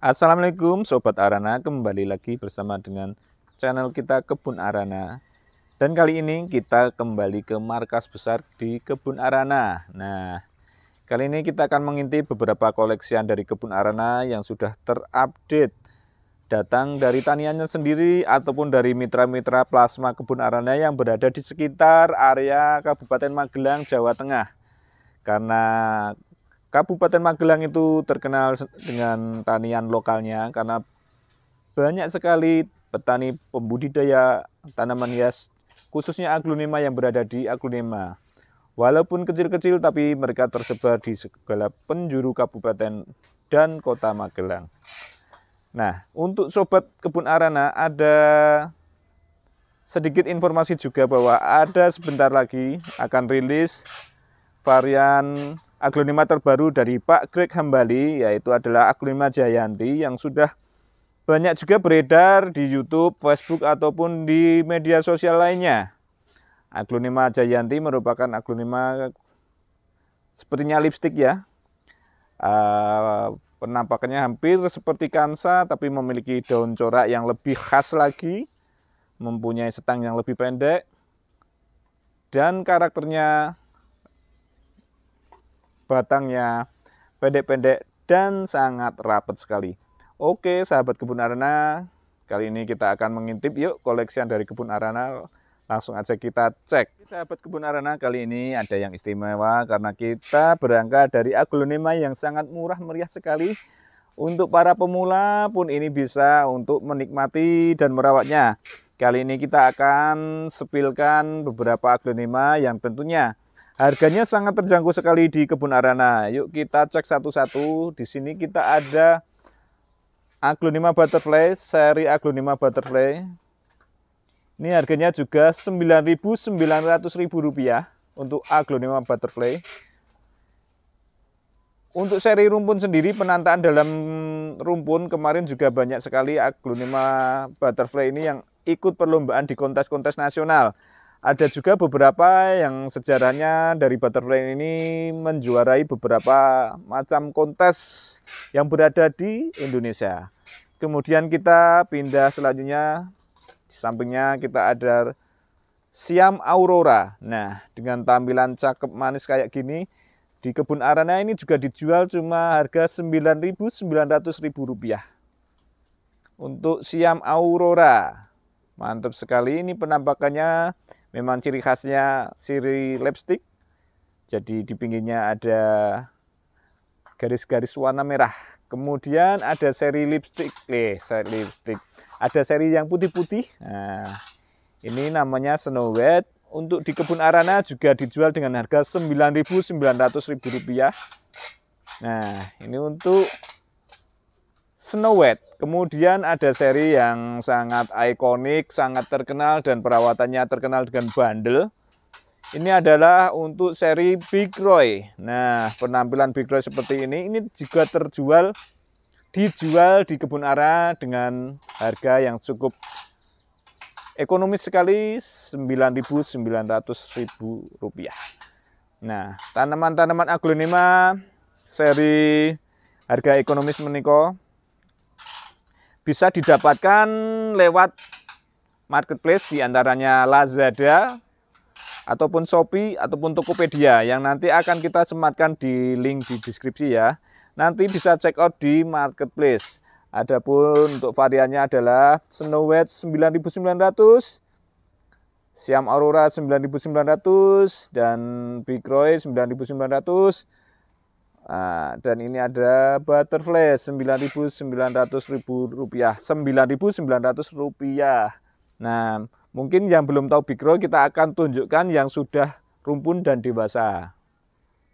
Assalamualaikum Sobat Arana, kembali lagi bersama dengan channel kita Kebun Arana Dan kali ini kita kembali ke markas besar di Kebun Arana Nah, kali ini kita akan mengintip beberapa koleksian dari Kebun Arana yang sudah terupdate Datang dari taniannya sendiri ataupun dari mitra-mitra plasma Kebun Arana yang berada di sekitar area Kabupaten Magelang, Jawa Tengah karena Kabupaten Magelang itu terkenal dengan tanian lokalnya karena banyak sekali petani pembudidaya tanaman hias khususnya aglonema yang berada di aglonema. Walaupun kecil-kecil tapi mereka tersebar di segala penjuru kabupaten dan kota Magelang. Nah, untuk sobat kebun arana ada sedikit informasi juga bahwa ada sebentar lagi akan rilis varian aglonema terbaru dari Pak Greg Hambali yaitu adalah aglonema Jayanti yang sudah banyak juga beredar di YouTube, Facebook ataupun di media sosial lainnya. Aglonema Jayanti merupakan aglonema sepertinya lipstick ya. Uh, penampakannya hampir seperti kansa tapi memiliki daun corak yang lebih khas lagi mempunyai setang yang lebih pendek dan karakternya batangnya pendek-pendek dan sangat rapat sekali. Oke, sahabat kebun arana, kali ini kita akan mengintip yuk koleksian dari kebun arana. Langsung aja kita cek. Sahabat kebun arana, kali ini ada yang istimewa karena kita berangkat dari aglonema yang sangat murah meriah sekali. Untuk para pemula pun ini bisa untuk menikmati dan merawatnya. Kali ini kita akan sepilkan beberapa aglonema yang tentunya Harganya sangat terjangkau sekali di kebun arana. Yuk kita cek satu-satu. Di sini kita ada Aglonema Butterfly, seri Aglonema Butterfly. Ini harganya juga Rp9.900.000 untuk Aglonema Butterfly. Untuk seri rumpun sendiri, penantaan dalam rumpun kemarin juga banyak sekali Aglonema Butterfly ini yang ikut perlombaan di kontes-kontes nasional ada juga beberapa yang sejarahnya dari butterfly ini menjuarai beberapa macam kontes yang berada di Indonesia. Kemudian kita pindah selanjutnya, di sampingnya kita ada Siam Aurora. Nah, dengan tampilan cakep manis kayak gini, di kebun Arana ini juga dijual cuma harga Rp9.900.000 untuk Siam Aurora. Mantap sekali ini penampakannya memang ciri khasnya siri lipstick jadi di pinggirnya ada garis-garis warna merah kemudian ada seri lipstick eh seri lipstick ada seri yang putih-putih nah, ini namanya Snow White untuk di kebun Arana juga dijual dengan harga Rp9.900.000 nah ini untuk Snow White. Kemudian ada seri yang sangat ikonik, sangat terkenal dan perawatannya terkenal dengan bandel. Ini adalah untuk seri Big Roy. Nah, penampilan Big Roy seperti ini ini juga terjual dijual di kebun ara dengan harga yang cukup ekonomis sekali Rp9.900.000. Nah, tanaman-tanaman aglonema seri harga ekonomis meniko bisa didapatkan lewat marketplace diantaranya Lazada ataupun Shopee ataupun Tokopedia yang nanti akan kita sematkan di link di deskripsi ya nanti bisa check out di marketplace adapun untuk variannya adalah Snow White 9900 Siam Aurora 9900 dan Big Roy 9900 Nah, dan ini ada butterfly 9.900 ribu rupiah 9.900 rupiah nah mungkin yang belum tahu bikro kita akan tunjukkan yang sudah rumpun dan dewasa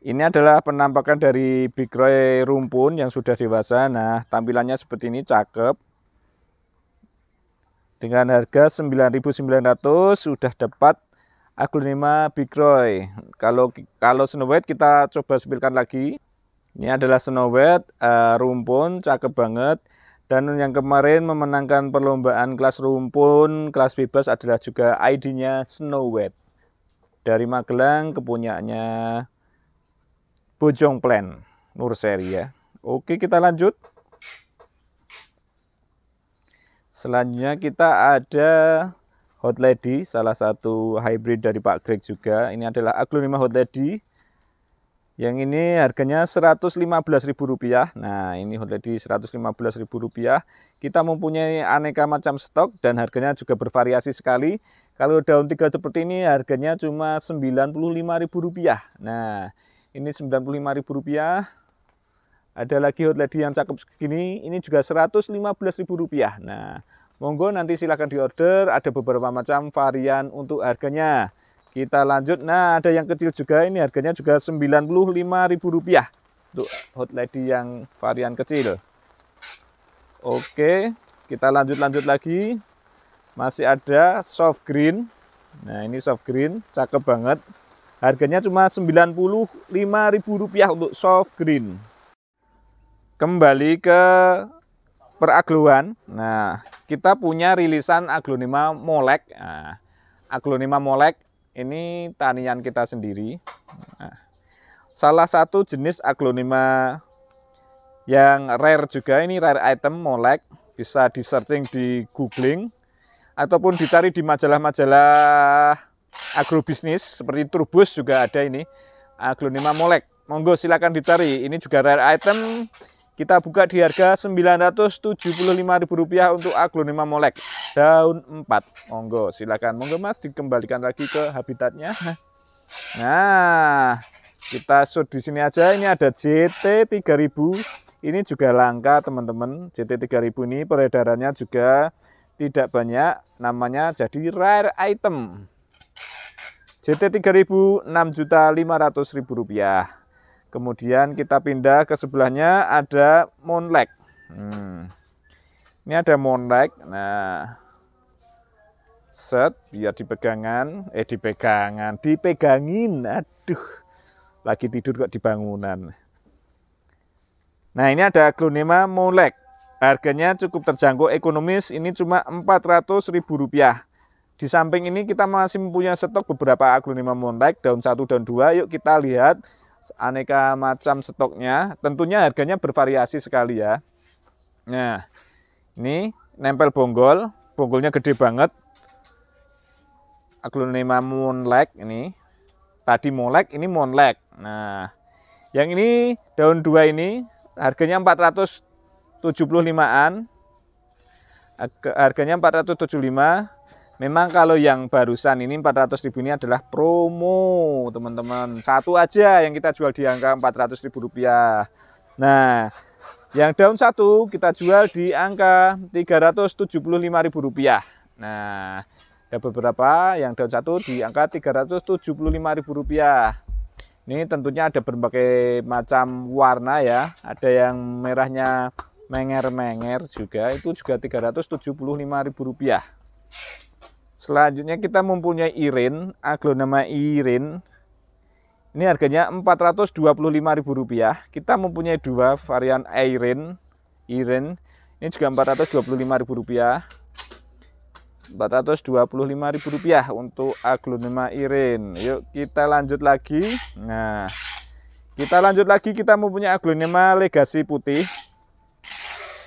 ini adalah penampakan dari bikro rumpun yang sudah dewasa nah tampilannya seperti ini cakep dengan harga 9.900 sudah dapat aglonema Roy. kalau kalau snow white kita coba sebilkan lagi ini adalah white, uh, rumpun, cakep banget. Dan yang kemarin memenangkan perlombaan kelas rumpun, kelas bebas adalah juga ID-nya snow white. Dari Magelang, kepunyaannya Bojong Plan, Nurseri ya. Oke, kita lanjut. Selanjutnya kita ada Hot Lady, salah satu hybrid dari Pak Greg juga. Ini adalah Aglonema Hot Lady yang ini harganya Rp115.000. Nah, ini di Rp115.000. Kita mempunyai aneka macam stok dan harganya juga bervariasi sekali. Kalau daun tiga seperti ini harganya cuma Rp95.000. Nah, ini Rp95.000. Ada lagi hot lady yang cakep segini, ini juga Rp115.000. Nah, monggo nanti silahkan diorder, ada beberapa macam varian untuk harganya. Kita lanjut. Nah, ada yang kecil juga ini harganya juga Rp95.000 untuk hot lady yang varian kecil. Oke, kita lanjut-lanjut lagi. Masih ada soft green. Nah, ini soft green, cakep banget. Harganya cuma Rp95.000 untuk soft green. Kembali ke peragloan. Nah, kita punya rilisan aglonema molek. Nah, aglonema molek ini tanian kita sendiri. Nah, salah satu jenis aglonema yang rare juga ini rare item molek bisa di searching di googling ataupun dicari di majalah-majalah agrobisnis seperti Trubus juga ada ini aglonema molek monggo silakan dicari ini juga rare item kita buka di harga Rp975.000 untuk aglonema molek daun 4. Monggo, silakan. Monggo Mas dikembalikan lagi ke habitatnya. Nah, kita shoot di sini aja. Ini ada JT 3000. Ini juga langka, teman-teman. JT 3000 ini peredarannya juga tidak banyak. Namanya jadi rare item. JT 3000 6.500.000 rupiah. Kemudian kita pindah ke sebelahnya ada Moonlight. Hmm. Ini ada Moonlight. Nah, set biar dipegangan, eh dipegangan, dipegangin. Aduh, lagi tidur kok di bangunan. Nah, ini ada Glonema Moonlight. Harganya cukup terjangkau ekonomis, ini cuma Rp400.000. Di samping ini kita masih mempunyai stok beberapa aglonema montek daun satu, dan dua. Yuk kita lihat aneka macam stoknya. Tentunya harganya bervariasi sekali ya. Nah, ini nempel bonggol, bonggolnya gede banget. Aglonema Moonlight ini. Tadi molek, ini Moonlight. Nah, yang ini daun dua ini harganya 475-an. Harganya 475 Memang kalau yang barusan ini 400 ribu ini adalah promo, teman-teman. Satu aja yang kita jual di angka 400 ribu rupiah. Nah, yang daun satu kita jual di angka 375 ribu rupiah. Nah, ada beberapa yang daun satu di angka 375 ribu rupiah. Ini tentunya ada berbagai macam warna ya. Ada yang merahnya menger-menger juga, itu juga 375 ribu rupiah. Selanjutnya kita mempunyai irin, aglonema irin. Ini harganya Rp425.000. Kita mempunyai dua varian irin, irin. Ini juga Rp425.000. Rp425.000 untuk aglonema irin. Yuk kita lanjut lagi. Nah, kita lanjut lagi kita mempunyai aglonema legasi putih.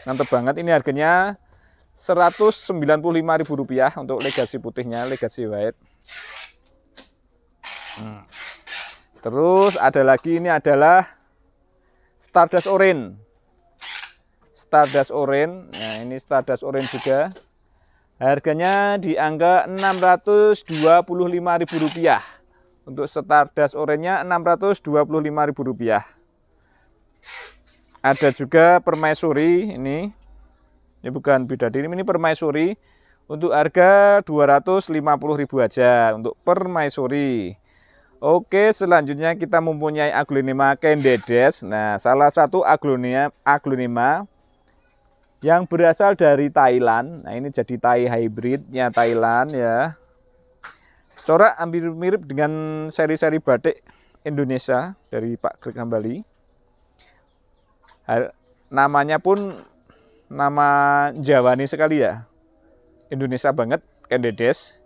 Mantap banget ini harganya 195.000 rupiah untuk legasi putihnya, legasi white. Hmm. Terus ada lagi ini adalah Stardust Orange. Stardust Orange. Nah, ini Stardust Orange juga. Harganya di angka rp rupiah Untuk Stardust Orange-nya Rp625.000. Ada juga permaisuri ini. Ini bukan bidadari, ini permaisuri untuk harga 250.000 aja untuk permaisuri. Oke, selanjutnya kita mempunyai aglonema kendedes. Nah, salah satu aglonema aglonema yang berasal dari Thailand. Nah, ini jadi Thai hybridnya Thailand ya. Corak hampir mirip dengan seri-seri batik Indonesia dari Pak Greg Hambali. Namanya pun nama Jawa nih sekali ya. Indonesia banget, Kendedes.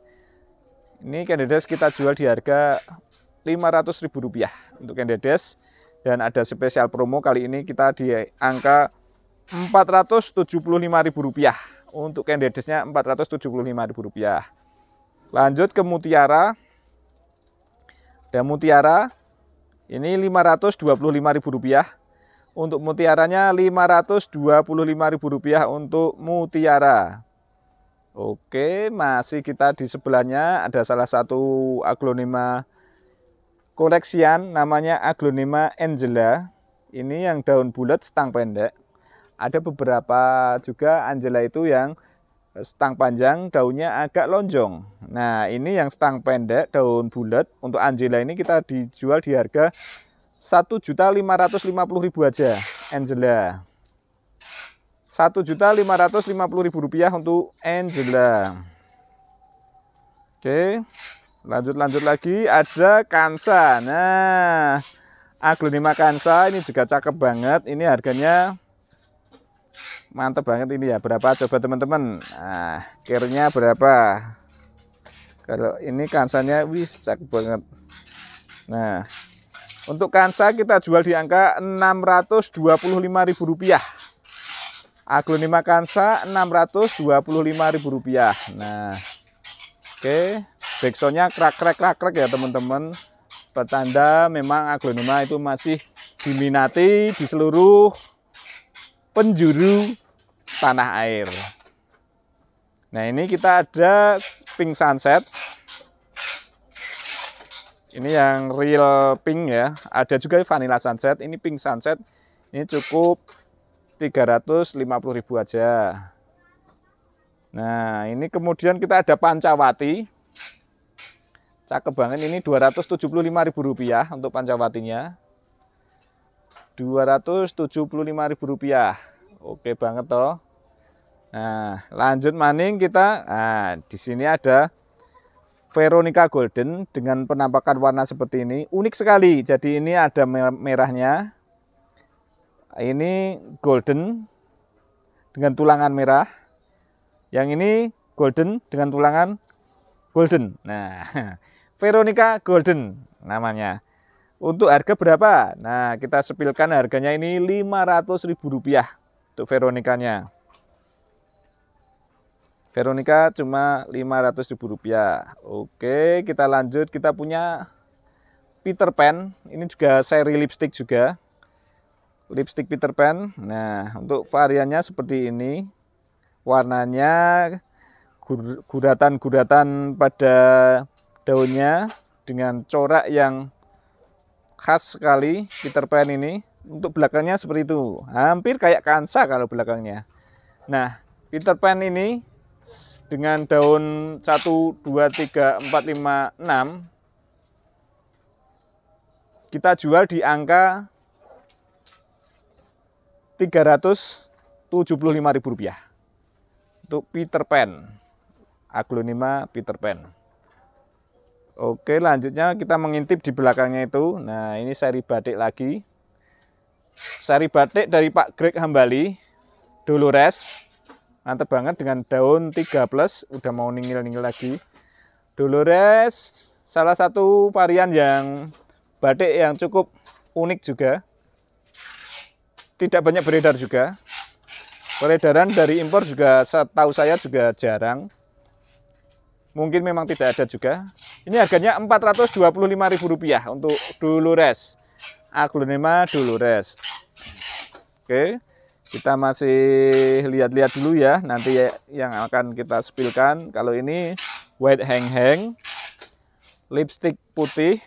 Ini Kendedes kita jual di harga Rp500.000 untuk Kendedes dan ada spesial promo kali ini kita di angka Rp475.000 untuk Kendedesnya Rp475.000. Lanjut ke Mutiara. Dan Mutiara ini Rp525.000 untuk mutiaranya Rp525.000 untuk mutiara. Oke, masih kita di sebelahnya ada salah satu aglonema koleksian namanya aglonema angela. Ini yang daun bulat stang pendek. Ada beberapa juga angela itu yang stang panjang daunnya agak lonjong. Nah, ini yang stang pendek daun bulat untuk angela ini kita dijual di harga satu juta lima lima ratus puluh ribu aja Angela. satu juta lima lima ratus puluh ribu rupiah untuk Angela. Oke. Lanjut-lanjut lagi ada Kansa. Nah, aglonema Kansa ini juga cakep banget. Ini harganya mantep banget ini ya. Berapa coba teman-teman? Nah, kirnya berapa? Kalau ini kansanya wis cakep banget. Nah, untuk kansa kita jual di angka Rp625.000. Aglonema kansa Rp625.000. Nah, oke. Okay. Backsoundnya krak-krak-krak-krak ya teman-teman. Petanda memang aglonema itu masih diminati di seluruh penjuru tanah air. Nah ini kita ada pink sunset ini yang real pink ya. Ada juga vanilla sunset. Ini pink sunset. Ini cukup 350.000 aja. Nah, ini kemudian kita ada Pancawati. Cakep banget ini 275.000 rupiah untuk Pancawatinya. 275.000 rupiah. Oke banget toh. Nah, lanjut maning kita. Nah, di sini ada Veronica Golden dengan penampakan warna seperti ini unik sekali. Jadi ini ada merahnya. Ini golden dengan tulangan merah. Yang ini golden dengan tulangan golden. Nah, Veronica Golden namanya. Untuk harga berapa? Nah, kita sepilkan harganya ini 500.000 rupiah untuk Veronikanya. Veronica cuma rp ribu rupiah. Oke, kita lanjut. Kita punya Peter Pan. Ini juga seri lipstick juga. Lipstick Peter Pan. Nah, untuk variannya seperti ini. Warnanya guratan-guratan pada daunnya dengan corak yang khas sekali Peter Pan ini. Untuk belakangnya seperti itu. Hampir kayak kansa kalau belakangnya. Nah, Peter Pan ini dengan daun 1, 2, 3, 4, 5, 6 kita jual di angka Rp375.000 untuk Peter Pan aglonema Peter Pan Oke lanjutnya kita mengintip di belakangnya itu Nah ini seri batik lagi Seri batik dari Pak Greg Hambali Dolores mantep banget dengan daun 3 plus udah mau ningil-ningil lagi Dolores salah satu varian yang batik yang cukup unik juga tidak banyak beredar juga peredaran dari impor juga setahu saya juga jarang mungkin memang tidak ada juga ini harganya Rp425.000 untuk Dolores Aglonema Dolores oke okay kita masih lihat-lihat dulu ya nanti ya yang akan kita spilkan kalau ini white hang hang lipstick putih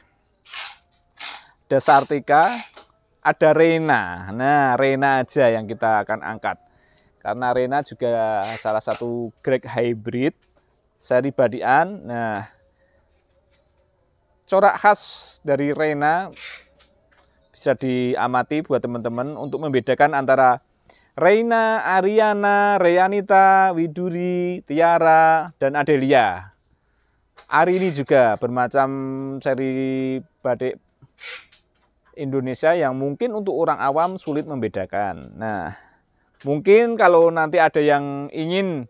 Desartika ada Rena nah Rena aja yang kita akan angkat karena Rena juga salah satu Greg hybrid seri badian nah corak khas dari Rena bisa diamati buat teman-teman untuk membedakan antara Reina, Ariana, Reanita, Widuri, Tiara, dan Adelia. Hari ini juga bermacam seri batik Indonesia yang mungkin untuk orang awam sulit membedakan. Nah, mungkin kalau nanti ada yang ingin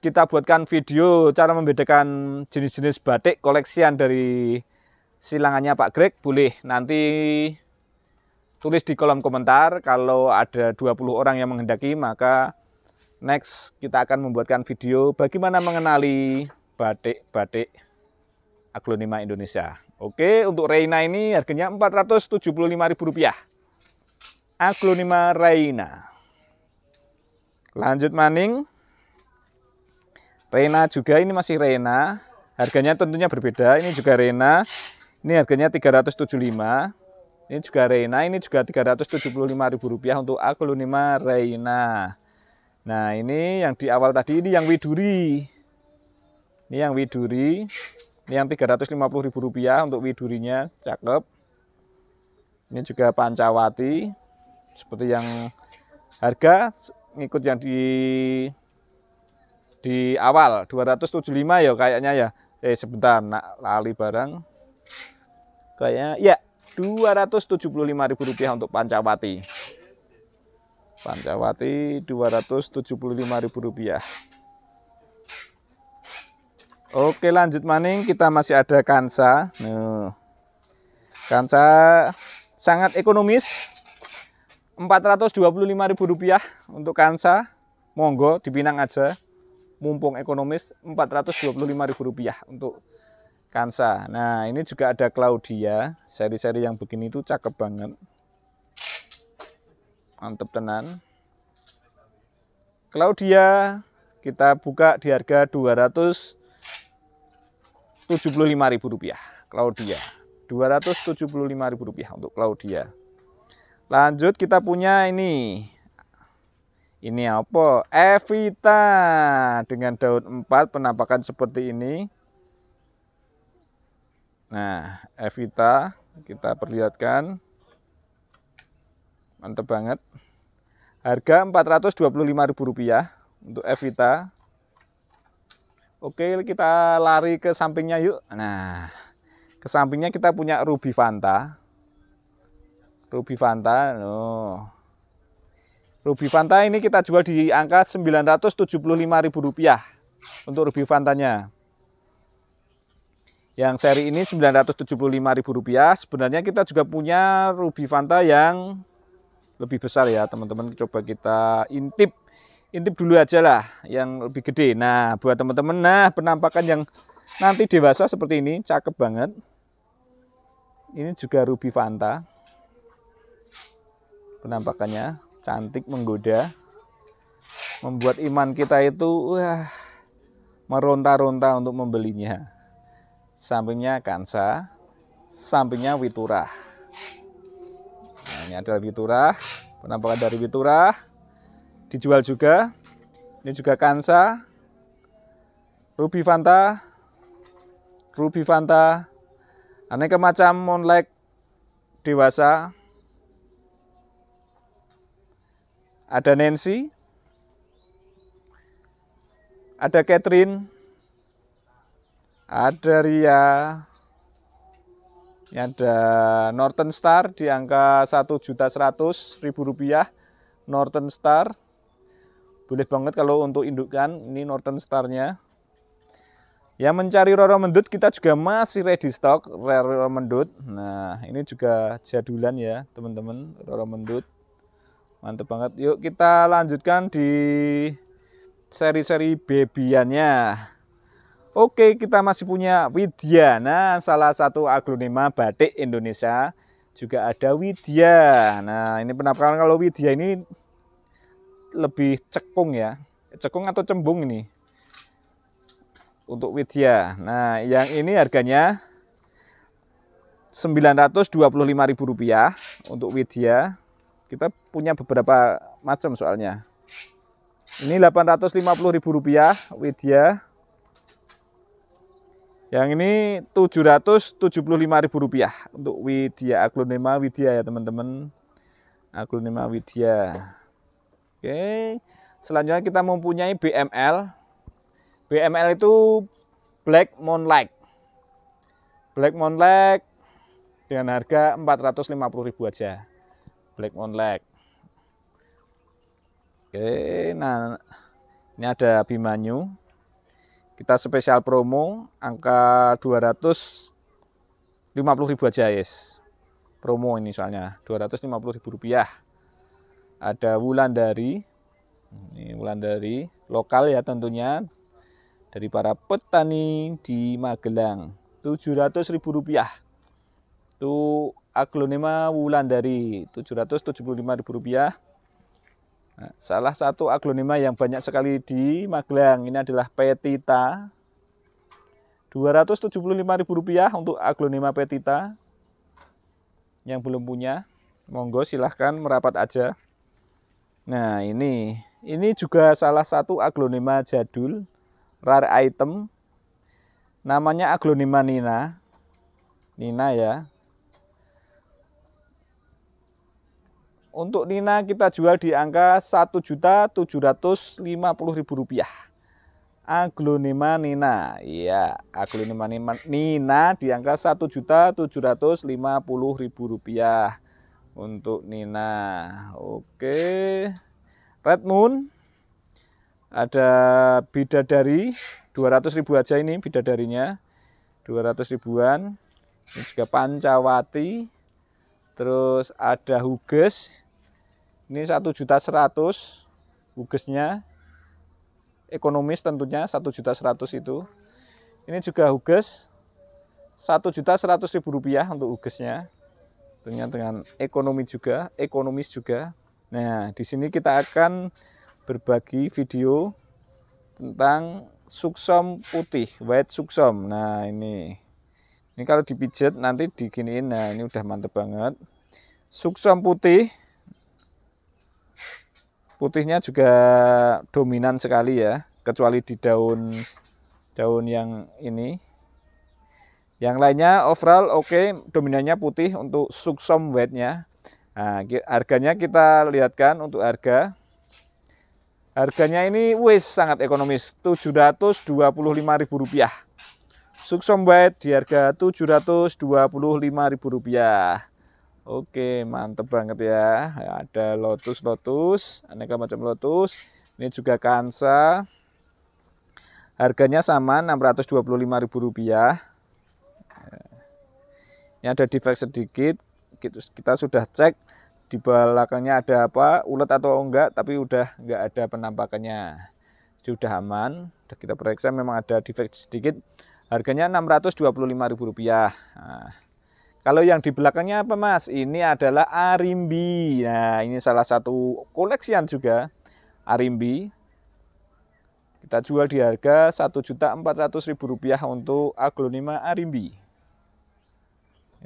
kita buatkan video cara membedakan jenis-jenis batik koleksian dari silangannya Pak Greg, boleh nanti tulis di kolom komentar kalau ada 20 orang yang menghendaki maka next kita akan membuatkan video bagaimana mengenali batik-batik aglonema Indonesia. Oke, untuk Reina ini harganya Rp475.000. Aglonema Reina. Lanjut maning. Reina juga ini masih Reina. Harganya tentunya berbeda. Ini juga Reina. Ini harganya 375. Ini juga Reina, ini juga Rp375.000 untuk aglonema Reina. Nah, ini yang di awal tadi ini yang Widuri. Ini yang Widuri. Ini yang Rp350.000 untuk Widurinya, cakep. Ini juga Pancawati. Seperti yang harga ngikut yang di di awal 275 ya kayaknya ya. Eh sebentar, nak lali barang. Kayaknya ya Rp275.000 untuk Pancawati. Pancawati Rp275.000. Oke, lanjut maning kita masih ada Kansa. Nuh. Kansa sangat ekonomis. Rp425.000 untuk Kansa. Monggo dipinang aja. Mumpung ekonomis Rp425.000 untuk Kansa. Nah, ini juga ada Claudia. Seri-seri yang begini itu cakep banget. Mantep tenan. Claudia kita buka di harga Rp275.000. Claudia. Rp275.000 untuk Claudia. Lanjut kita punya ini. Ini apa? Evita dengan daun 4 penampakan seperti ini Nah, Evita kita perlihatkan. Mantap banget. Harga Rp425.000 untuk Evita. Oke, kita lari ke sampingnya yuk. Nah, ke sampingnya kita punya Ruby Fanta. Ruby Fanta. Oh. Ruby Fanta ini kita jual di angka Rp975.000 untuk Ruby Fantanya. Yang seri ini Rp975.000. Sebenarnya kita juga punya Ruby Fanta yang lebih besar ya teman-teman. Coba kita intip. Intip dulu aja lah yang lebih gede. Nah buat teman-teman, nah penampakan yang nanti dewasa seperti ini. Cakep banget. Ini juga Ruby Fanta. Penampakannya cantik menggoda. Membuat iman kita itu wah meronta-ronta untuk membelinya sampingnya kansa, sampingnya witurah. Nah, ini adalah witurah, penampakan dari witurah, dijual juga. Ini juga kansa, ruby fanta, ruby fanta, aneka macam monlek dewasa. Ada Nancy, ada Catherine, ada Ria. Ini ada Northern Star di angka ribu rupiah. Northern Star. Boleh banget kalau untuk indukan, ini Northern Star-nya. Yang mencari Roro Mendut kita juga masih ready stock Roro Mendut. Nah, ini juga jadulan ya, teman-teman, Roro Mendut. mantep banget. Yuk kita lanjutkan di seri-seri babyannya. Oke, kita masih punya Widya. Nah, salah satu aglonema batik Indonesia juga ada Widya. Nah, ini penampakan kalau Widya ini lebih cekung ya. Cekung atau cembung ini. Untuk Widya. Nah, yang ini harganya Rp925.000 untuk Widya. Kita punya beberapa macam soalnya. Ini Rp850.000 Widya. Yang ini Rp775.000 untuk Widya aglonema Widya ya teman-teman. Aglonema Widya. Oke. Selanjutnya kita mempunyai BML. BML itu Black Moonlight. Black Moonlight dengan harga 450.000 aja. Black Moonlight. Oke, nah ini ada Bimanyu kita spesial promo angka 250 ribu aja yes. Promo ini soalnya 250 ribu rupiah. Ada wulan dari, Ini wulan dari lokal ya tentunya dari para petani di Magelang. 700 ribu rupiah. Itu aglonema wulan 775 ribu rupiah Salah satu aglonema yang banyak sekali di Magelang ini adalah Petita. Rp275.000 untuk aglonema Petita. Yang belum punya, monggo silahkan merapat aja. Nah ini, ini juga salah satu aglonema jadul, rare item. Namanya aglonema Nina. Nina ya, Untuk Nina kita jual di angka Rp1.750.000. Aglonema Nina. Iya, aglonema Nina di angka Rp1.750.000 untuk Nina. Oke. Red Moon ada bidadari 200.000 aja ini bidadarinya 200 ribuan ini juga pancawati terus ada huges ini satu juta seratus hugesnya ekonomis tentunya satu juta seratus itu ini juga huges satu juta seratus ribu rupiah untuk hugesnya tentunya dengan ekonomi juga ekonomis juga nah di sini kita akan berbagi video tentang suksom putih white suksom nah ini ini kalau dipijat nanti diginiin nah ini udah mantep banget suksem putih putihnya juga dominan sekali ya kecuali di daun daun yang ini yang lainnya overall oke okay, dominannya putih untuk suksom white-nya nah, harganya kita lihatkan untuk harga harganya ini wis sangat ekonomis Rp725.000 Suksom White di harga Rp725.000. Oke, mantep banget ya. Ada lotus-lotus, aneka macam lotus. Ini juga kansa. Harganya sama Rp625.000. Ini ada defect sedikit. Kita sudah cek di belakangnya ada apa, ulat atau enggak, tapi udah enggak ada penampakannya. Sudah aman. Kita periksa memang ada defect sedikit Harganya Rp625.000. Nah, kalau yang di belakangnya apa Mas? Ini adalah arimbi. Nah, ini salah satu koleksian juga arimbi. Kita jual di harga Rp1.400.000 untuk aglonema arimbi.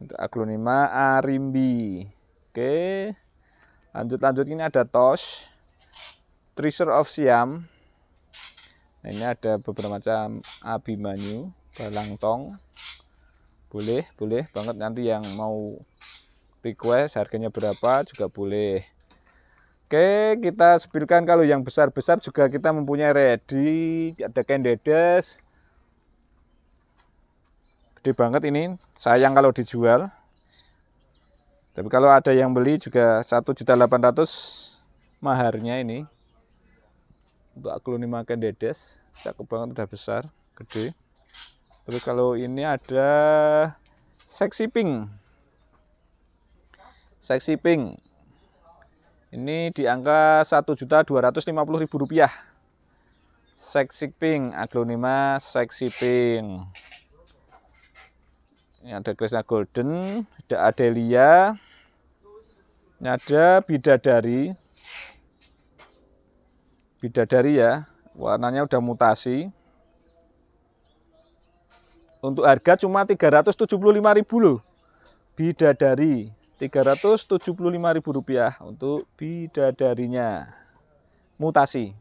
Untuk aglonema arimbi. Oke. Lanjut-lanjut ini ada Tosh Treasure of Siam. Nah, ini ada beberapa macam abimanyu. Balang Tong. Boleh, boleh banget nanti yang mau request harganya berapa juga boleh. Oke, kita sepilkan kalau yang besar-besar juga kita mempunyai ready, ada kendedes. Gede banget ini, sayang kalau dijual. Tapi kalau ada yang beli juga 1.800 maharnya ini. Untuk aglonema kendedes, cakep banget udah besar, gede terus kalau ini ada seksi pink seksi pink ini di angka Rp1.250.000 seksi pink aglonema seksi pink ini ada Krishna Golden ada Adelia ini ada bidadari bidadari ya warnanya udah mutasi untuk harga cuma 375.000 loh. Bidadari 375.000 rupiah untuk bidadarinya. Mutasi.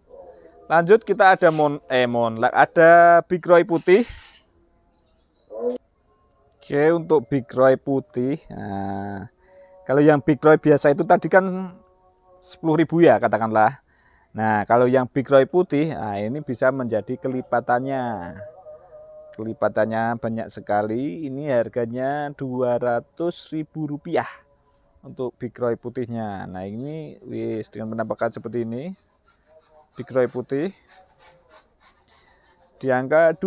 Lanjut kita ada mon eh mon, ada big roy putih. Oke, untuk big roy putih. Nah, kalau yang big roy biasa itu tadi kan 10.000 ya katakanlah. Nah, kalau yang big roy putih, nah ini bisa menjadi kelipatannya kelipatannya banyak sekali ini harganya rp ribu rupiah untuk bikroy putihnya nah ini wis dengan penampakan seperti ini bikroy putih di angka rp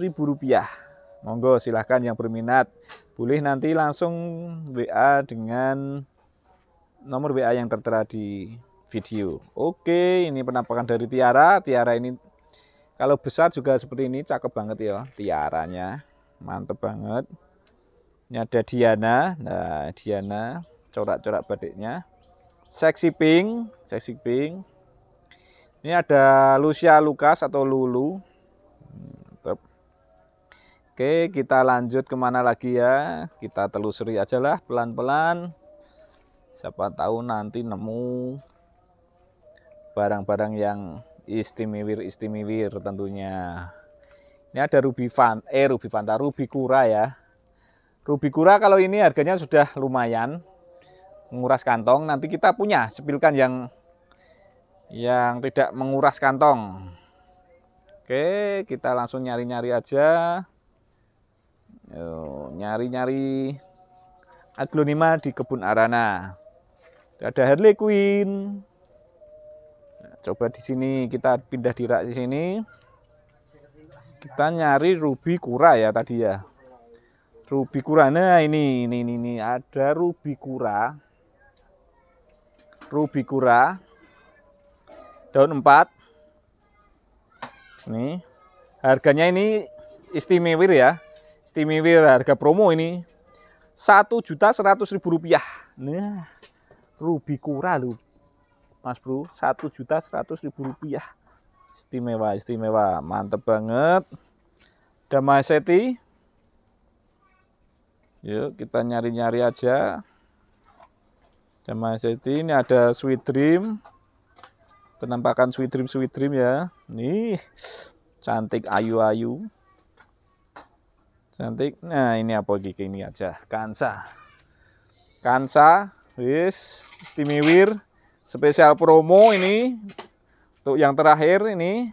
ribu rupiah monggo silahkan yang berminat boleh nanti langsung WA dengan nomor WA yang tertera di video oke ini penampakan dari Tiara Tiara ini kalau besar juga seperti ini, cakep banget ya tiaranya. Mantep banget. Ini ada Diana. Nah, Diana corak-corak batiknya. Seksi pink, seksi pink. Ini ada Lucia Lukas atau Lulu. Oke, kita lanjut kemana lagi ya. Kita telusuri aja lah pelan-pelan. Siapa tahu nanti nemu barang-barang yang istimewir-istimewir tentunya. Ini ada ruby fan, eh ruby fanta, ruby kura ya. Ruby kura kalau ini harganya sudah lumayan menguras kantong. Nanti kita punya sepilkan yang yang tidak menguras kantong. Oke, kita langsung nyari-nyari aja. nyari-nyari aglonema di kebun arana. Ada Harley Quinn, coba di sini kita pindah di rak di sini kita nyari ruby kura ya tadi ya ruby kura nah ini ini ini, ini. ada ruby kura ruby kura daun 4 nih harganya ini istimewa ya istimewa harga promo ini satu juta seratus ribu rupiah nah ruby kura loh Mas Bro satu juta seratus ribu rupiah istimewa istimewa mantep banget Damai Seti yuk kita nyari-nyari aja Damai Seti ini ada Sweet Dream penampakan Sweet Dream Sweet Dream ya nih cantik ayu-ayu cantik nah ini apa gigi ini aja Kansa Kansa wis istimewir Spesial promo ini untuk yang terakhir ini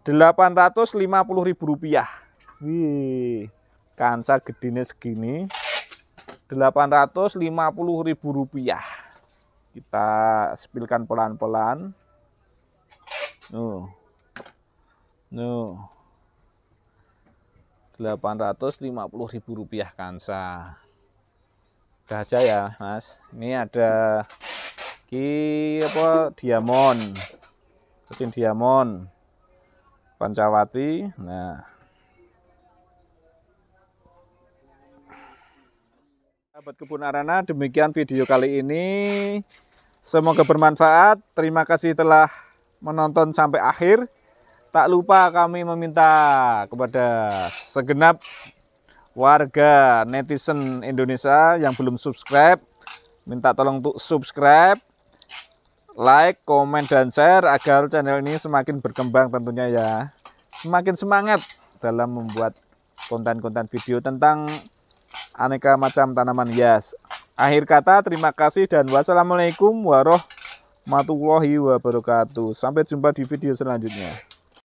rp rupiah. Wih, kansa gedenya segini. rp rupiah. Kita sepilkan pelan-pelan. Nuh. Nuh. rp rupiah kansa. Udah aja ya, Mas. Ini ada ki apa Diamond kucing Diamond Pancawati nah sahabat kebun arana demikian video kali ini semoga bermanfaat terima kasih telah menonton sampai akhir tak lupa kami meminta kepada segenap warga netizen Indonesia yang belum subscribe minta tolong untuk subscribe like, komen, dan share agar channel ini semakin berkembang tentunya ya. Semakin semangat dalam membuat konten-konten video tentang aneka macam tanaman hias. Akhir kata, terima kasih dan wassalamualaikum warahmatullahi wabarakatuh. Sampai jumpa di video selanjutnya.